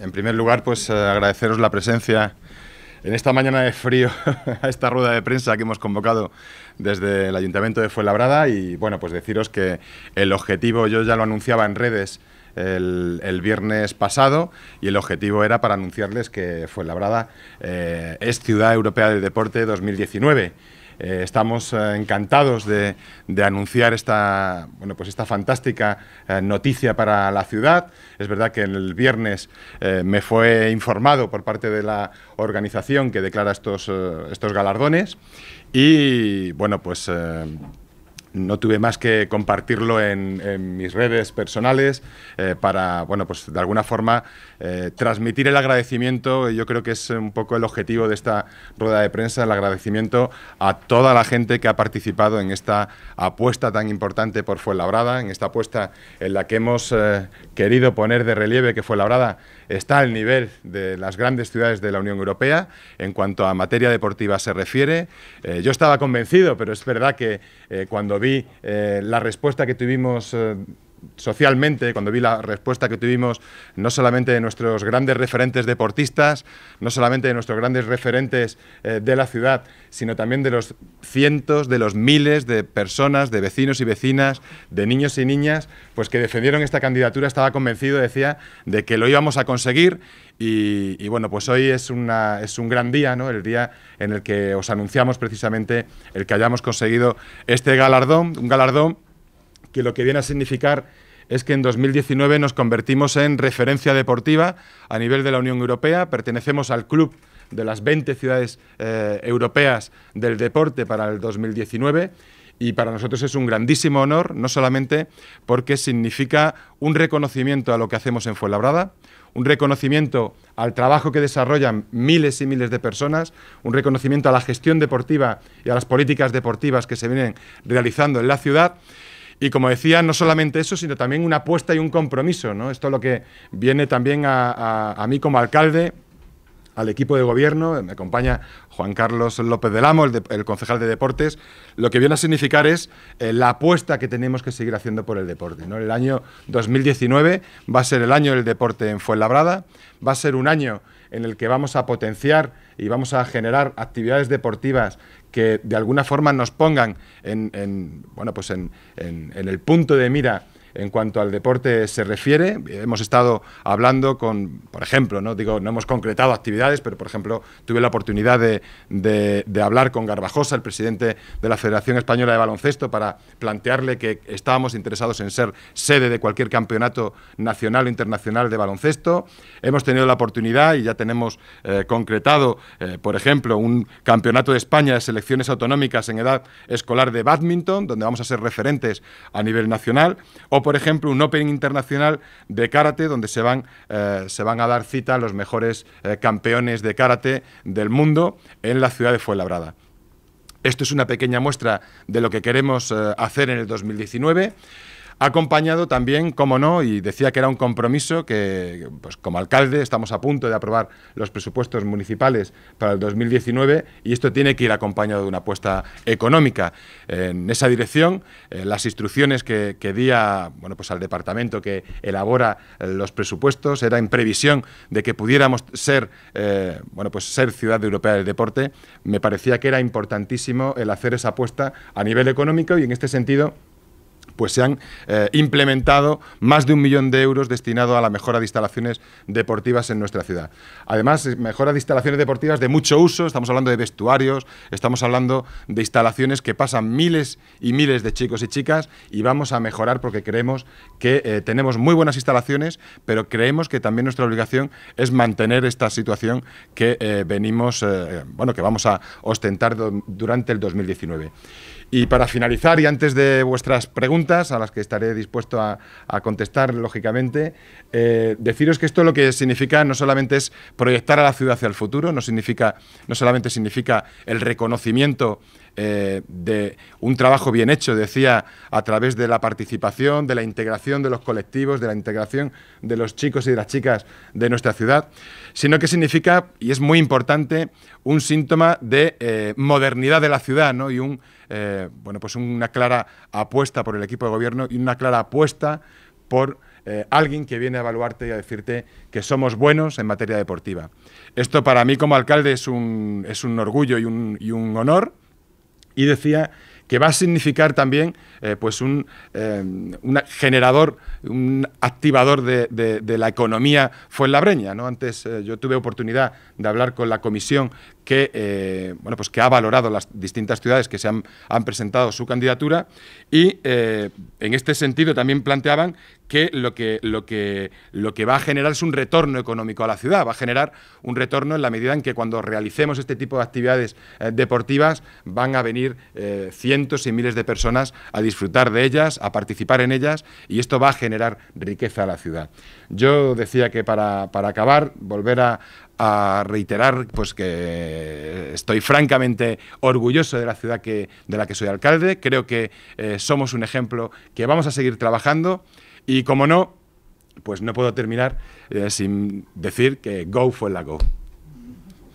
En primer lugar, pues eh, agradeceros la presencia en esta mañana de frío a esta rueda de prensa que hemos convocado desde el Ayuntamiento de Fuenlabrada y bueno, pues deciros que el objetivo, yo ya lo anunciaba en redes el, viernes pasado y el objetivo era para anunciarles que Fuenlabrada eh, es Ciudad Europea del Deporte 2019 eh, estamos eh, encantados de, anunciar esta, bueno, pues esta fantástica eh, noticia para la ciudad. Es verdad que el viernes me fue informado por parte de la organización que declara estos, estos galardones y bueno, pues no tuve más que compartirlo en, mis redes personales eh, para, bueno, pues de alguna forma eh, transmitir el agradecimiento. Yo creo que es un poco el objetivo de esta rueda de prensa, el agradecimiento a toda la gente que ha participado en esta apuesta tan importante por Fuenlabrada, en esta apuesta en la que hemos eh, querido poner de relieve que Fuenlabrada está al nivel de las grandes ciudades de la Unión Europea en cuanto a materia deportiva se refiere. yo estaba convencido, pero es verdad que cuando vi, eh, la respuesta que tuvimos eh, socialmente, cuando vi la respuesta que tuvimos, no solamente de nuestros grandes referentes deportistas, no solamente de nuestros grandes referentes eh, de la ciudad, sino también de los cientos, de los miles de personas, de vecinos y vecinas, de niños y niñas, pues que defendieron esta candidatura, estaba convencido, decía, de que lo íbamos a conseguir y, bueno, pues hoy es, es un gran día, ¿no? El día en el que os anunciamos precisamente el que hayamos conseguido este galardón, un galardón que lo que viene a significar es que en 2019 nos convertimos en referencia deportiva a nivel de la Unión Europea, pertenecemos al club de las 20 ciudades eh, europeas del deporte para el 2019 y para nosotros es un grandísimo honor, no solamente porque significa un reconocimiento a lo que hacemos en Fuenlabrada, un reconocimiento al trabajo que desarrollan miles y miles de personas, un reconocimiento a la gestión deportiva y a las políticas deportivas que se vienen realizando en la ciudad, y como decía, no solamente eso, sino también una apuesta y un compromiso. Esto es lo que viene también a, mí como alcalde al equipo de gobierno, me acompaña Juan Carlos López del Amo, el, concejal de deportes, lo que viene a significar es eh, la apuesta que tenemos que seguir haciendo por el deporte. ¿no? El año 2019 va a ser el año del deporte en Fuenlabrada, va a ser un año en el que vamos a potenciar y vamos a generar actividades deportivas que de alguna forma nos pongan en, bueno, pues en, en, el punto de mira en cuanto al deporte se refiere. Hemos estado hablando con, por ejemplo, no digo, no hemos concretado actividades, pero por ejemplo, tuve la oportunidad de, de, hablar con Garbajosa, el presidente de la Federación Española de Baloncesto, para plantearle que estábamos interesados en ser sede de cualquier campeonato nacional o internacional de baloncesto. Hemos tenido la oportunidad y ya tenemos eh, concretado, eh, por ejemplo, un campeonato de España de selecciones autonómicas en edad escolar de badminton, donde vamos a ser referentes a nivel nacional por ejemplo un Open Internacional de Karate donde se van, eh, se van a dar cita a los mejores eh, campeones de Karate del mundo en la ciudad de Fuenlabrada. Esto es una pequeña muestra de lo que queremos eh, hacer en el 2019. Acompañado también, como no, y decía que era un compromiso que, pues, como alcalde, estamos a punto de aprobar los presupuestos municipales para el 2019 y esto tiene que ir acompañado de una apuesta económica. En esa dirección, eh, las instrucciones que, día bueno, pues al departamento que elabora los presupuestos era en previsión de que pudiéramos ser, eh, bueno, pues ser ciudad europea del deporte. Me parecía que era importantísimo el hacer esa apuesta a nivel económico y en este sentido pues se han eh, implementado más de un millón de euros destinado a la mejora de instalaciones deportivas en nuestra ciudad. Además, eh, mejora de instalaciones deportivas de mucho uso, estamos hablando de vestuarios, estamos hablando de instalaciones que pasan miles y miles de chicos y chicas y vamos a mejorar porque creemos que eh, tenemos muy buenas instalaciones, pero creemos que también nuestra obligación es mantener esta situación que venimos, bueno, que vamos a ostentar durante el 2019. Y para finalizar, y antes de vuestras preguntas, a las que estaré dispuesto a, contestar, lógicamente. Eh, deciros que esto lo que significa no solamente es proyectar a la ciudad hacia el futuro, no, significa, no solamente significa el reconocimiento eh, de un trabajo bien hecho, decía, a través de la participación, de la integración de los colectivos, de la integración de los chicos y de las chicas de nuestra ciudad, sino que significa, y es muy importante, un síntoma de eh, modernidad de la ciudad ¿no? y un, eh, bueno, pues una clara apuesta por el equipo de gobierno y una clara apuesta por alguien que viene a evaluarte y a decirte que somos buenos en materia deportiva. Esto para mí como alcalde es un, es un orgullo y un, y un honor y decía que va a significar también eh, pues un, eh, generador, un activador de, de, la economía fuenlabreña. ¿no? Antes eh, yo tuve oportunidad de hablar con la comisión que, bueno, pues que ha valorado las distintas ciudades que se han, han presentado su candidatura y en este sentido también planteaban que lo que, lo, que, lo que va a generar es un retorno económico a la ciudad, va a generar un retorno en la medida en que cuando realicemos este tipo de actividades deportivas van a venir cientos cientos y miles de personas a disfrutar de ellas, a participar en ellas, y esto va a generar riqueza a la ciudad. Yo decía que para, acabar, volver a, reiterar pues que estoy francamente orgulloso de la ciudad de la que soy alcalde. Creo que eh, somos un ejemplo que vamos a seguir trabajando y como no, pues no puedo terminar eh, sin decir que Go fue la Go.